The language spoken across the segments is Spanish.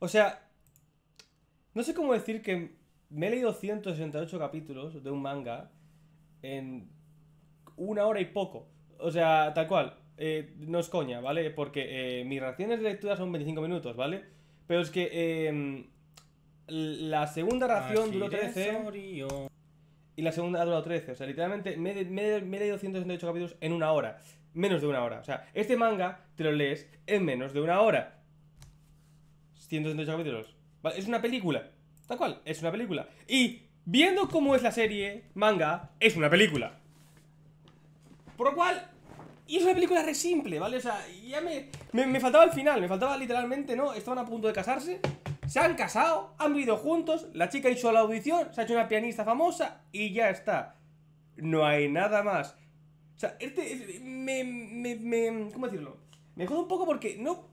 O sea, no sé cómo decir que me he leído 168 capítulos de un manga en una hora y poco. O sea, tal cual. Eh, no es coña, ¿vale? Porque eh, mis raciones de lectura son 25 minutos, ¿vale? Pero es que em, la segunda ración duró 13. Y la segunda ha durado 13. O sea, literalmente me, me he leído 168 capítulos en una hora. Menos de una hora. O sea, este manga te lo lees en menos de una hora. 168 capítulos. Vale, es una película. Tal cual, es una película. Y viendo cómo es la serie, manga, es una película. Por lo cual, y es una película re simple, ¿vale? O sea, ya me, me, faltaba el final, me faltaba literalmente, ¿no? Estaban a punto de casarse, se han casado, han vivido juntos, la chica hizo la audición, se ha hecho una pianista famosa y ya está. No hay nada más. O sea, este, este me, me, ¿Cómo decirlo? Me jodo un poco porque no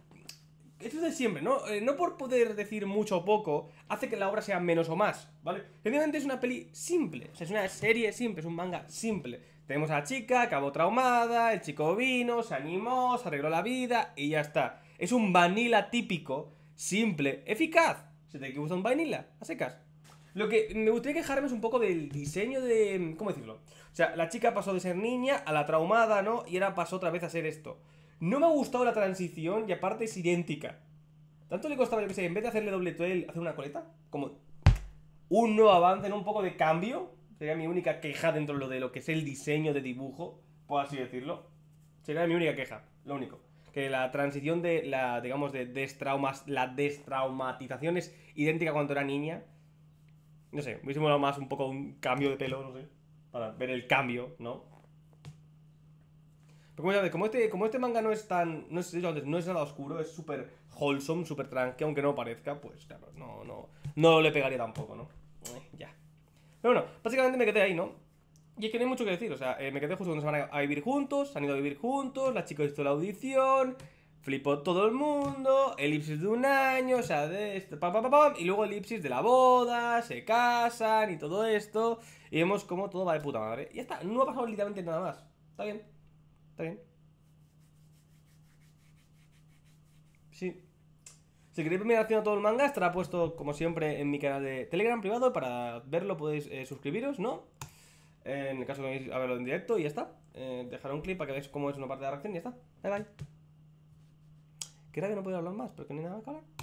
esto es de siempre, ¿no? Eh, no por poder decir mucho o poco, hace que la obra sea menos o más, ¿vale? evidentemente es una peli simple, o sea, es una serie simple, es un manga simple. Tenemos a la chica, acabó traumada, el chico vino, se animó, se arregló la vida y ya está. Es un vanilla típico, simple, eficaz. Se te gusta un vanilla, a secas. Lo que me gustaría quejarme es un poco del diseño de... ¿Cómo decirlo? O sea, la chica pasó de ser niña a la traumada, ¿no? Y ahora pasó otra vez a ser esto. No me ha gustado la transición y aparte es idéntica. Tanto le costaba, yo que sé, en vez de hacerle doble tuel, hacer una coleta, como un nuevo avance, en un poco de cambio. Sería mi única queja dentro de lo, de lo que es el diseño de dibujo, por así decirlo. Sería mi única queja, lo único. Que la transición de la, digamos, de la destraumatización es idéntica cuando era niña. No sé, me hubiese más un poco un cambio de pelo, no sé. Para ver el cambio, ¿no? como, este, como este manga no es tan. No es, no es nada oscuro, es súper wholesome, súper tranqui, aunque no parezca, pues claro, no, no, no le pegaría tampoco, ¿no? Eh, ya. Pero bueno, básicamente me quedé ahí, ¿no? Y es que no hay mucho que decir, o sea, eh, me quedé justo donde se van a, vivir juntos, han ido a vivir juntos, la chica hizo la audición, flipó todo el mundo, elipsis de un año, o sea, de pa pa pam, pam, y luego elipsis de la boda, se casan y todo esto, y vemos cómo todo va de puta madre. Y ya está, no ha pasado literalmente nada más, está bien. Está bien. Sí. Si queréis ver mi reacción a todo el manga, estará puesto, como siempre, en mi canal de Telegram privado. Para verlo podéis eh, suscribiros, ¿no? en el caso que a verlo en directo y ya está. Eh, dejaré un clip para que veáis cómo es una parte de la reacción y ya está. Bye bye. era que no puedo hablar más, pero que no hay nada que hablar.